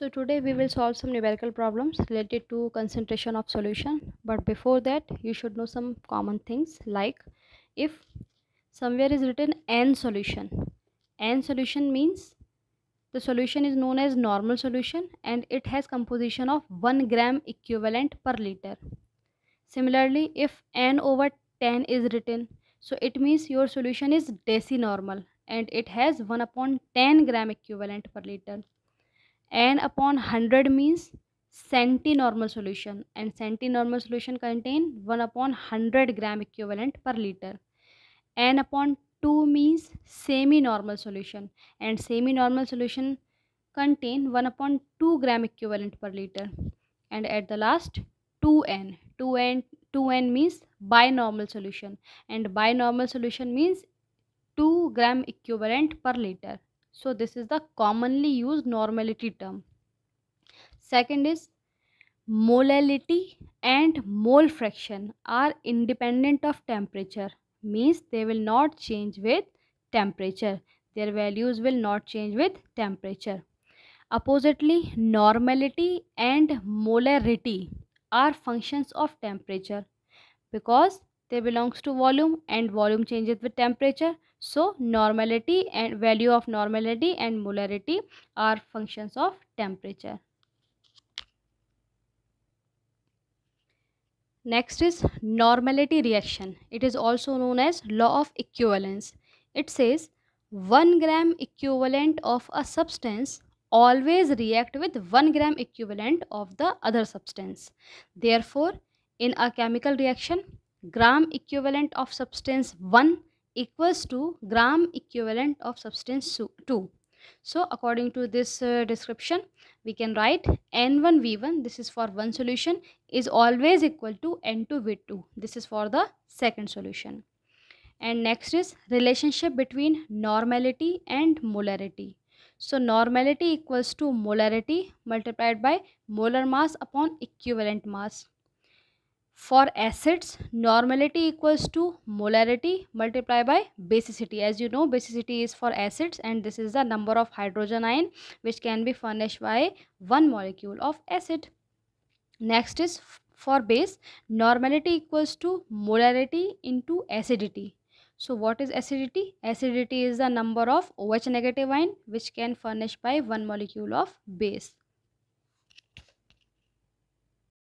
So today we will solve some numerical problems related to concentration of solution. But before that, you should know some common things like if somewhere is written n solution. n solution means the solution is known as normal solution and it has composition of 1 gram equivalent per liter. Similarly, if n over 10 is written, so it means your solution is deci normal and it has 1 upon 10 gram equivalent per liter n upon 100 means centinormal solution and centinormal solution contain 1 upon 100 gram equivalent per liter n upon 2 means semi-normal solution and semi-normal solution contain 1 upon 2 gram equivalent per liter and at the last 2n 2n 2n means binormal solution and binormal solution means 2 gram equivalent per liter so this is the commonly used normality term. Second is molality and mole fraction are independent of temperature means they will not change with temperature. Their values will not change with temperature. Oppositely, normality and molarity are functions of temperature because they belongs to volume and volume changes with temperature so normality and value of normality and molarity are functions of temperature next is normality reaction it is also known as law of equivalence it says 1 gram equivalent of a substance always react with 1 gram equivalent of the other substance therefore in a chemical reaction gram equivalent of substance 1 equals to gram equivalent of substance 2. So according to this uh, description, we can write N1V1, this is for one solution, is always equal to N2V2. This is for the second solution. And next is relationship between normality and molarity. So normality equals to molarity multiplied by molar mass upon equivalent mass for acids normality equals to molarity multiplied by basicity as you know basicity is for acids and this is the number of hydrogen ion which can be furnished by one molecule of acid next is for base normality equals to molarity into acidity so what is acidity acidity is the number of oh negative ion which can furnish by one molecule of base